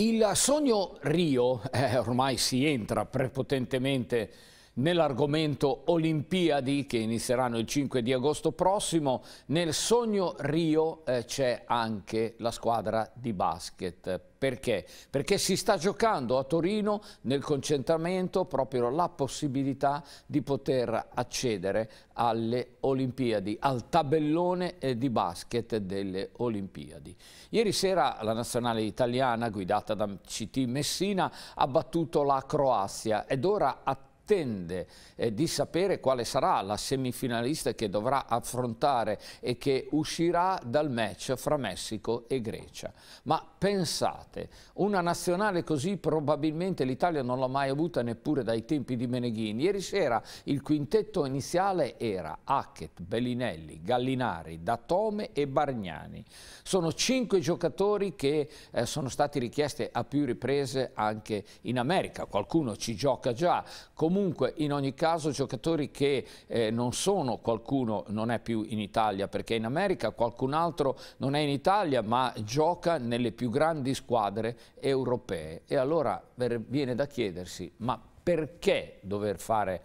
Il sogno Rio, eh, ormai si entra prepotentemente nell'argomento Olimpiadi che inizieranno il 5 di agosto prossimo. Nel sogno Rio eh, c'è anche la squadra di basket. Perché? Perché si sta giocando a Torino nel concentramento proprio la possibilità di poter accedere alle Olimpiadi, al tabellone eh, di basket delle Olimpiadi. Ieri sera la nazionale italiana guidata da CT Messina ha battuto la Croazia ed ora attende attende eh, di sapere quale sarà la semifinalista che dovrà affrontare e che uscirà dal match fra Messico e Grecia. Ma pensate, una nazionale così probabilmente l'Italia non l'ha mai avuta neppure dai tempi di Meneghini. Ieri sera il quintetto iniziale era Hackett, Bellinelli, Gallinari, Datome e Bargnani. Sono cinque giocatori che eh, sono stati richiesti a più riprese anche in America. Qualcuno ci gioca già. Comun comunque in ogni caso giocatori che eh, non sono, qualcuno non è più in Italia perché in America, qualcun altro non è in Italia ma gioca nelle più grandi squadre europee e allora viene da chiedersi ma perché dover fare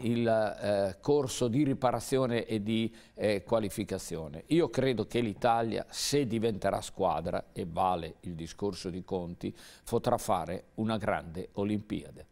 il eh, corso di riparazione e di eh, qualificazione. Io credo che l'Italia, se diventerà squadra, e vale il discorso di Conti, potrà fare una grande Olimpiade.